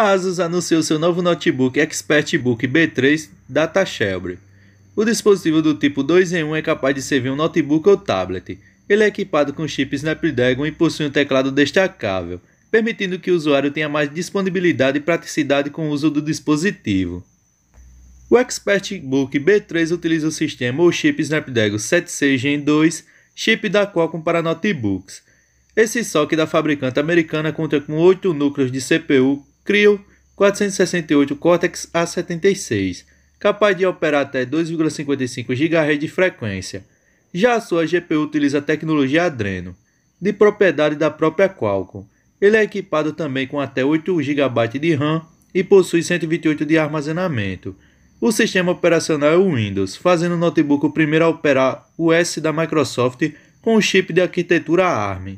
A Asus anunciou seu novo notebook ExpertBook B3 Data Shelby. O dispositivo do tipo 2 em 1 é capaz de servir um notebook ou tablet. Ele é equipado com chip Snapdragon e possui um teclado destacável, permitindo que o usuário tenha mais disponibilidade e praticidade com o uso do dispositivo. O ExpertBook B3 utiliza o sistema ou chip Snapdragon 76 Gen 2, chip da Qualcomm para notebooks. Esse SoC é da fabricante americana conta com 8 núcleos de CPU, CRIO 468 Cortex A76, capaz de operar até 2,55 GHz de frequência. Já a sua GPU utiliza a tecnologia Adreno, de propriedade da própria Qualcomm. Ele é equipado também com até 8 GB de RAM e possui 128 de armazenamento. O sistema operacional é o Windows, fazendo o notebook o primeiro a operar o S da Microsoft com o chip de arquitetura ARM.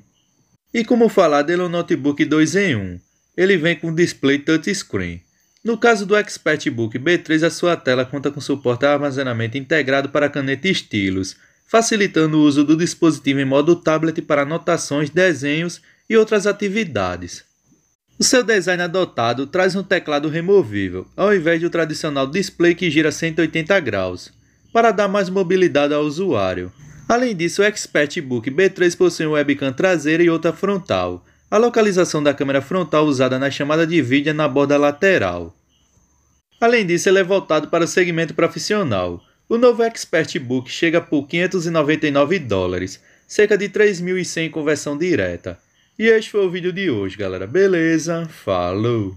E como falar dele é um notebook 2 em 1. Um ele vem com display touchscreen. No caso do Expert Book B3, a sua tela conta com suporte a armazenamento integrado para caneta e estilos, facilitando o uso do dispositivo em modo tablet para anotações, desenhos e outras atividades. O seu design adotado traz um teclado removível, ao invés do tradicional display que gira 180 graus, para dar mais mobilidade ao usuário. Além disso, o Expert Book B3 possui um webcam traseira e outra frontal, a localização da câmera frontal usada na chamada de vídeo é na borda lateral. Além disso, ele é voltado para o segmento profissional. O novo Expert Book chega por 599 dólares, cerca de 3.100 conversão direta. E este foi o vídeo de hoje, galera. Beleza? Falou!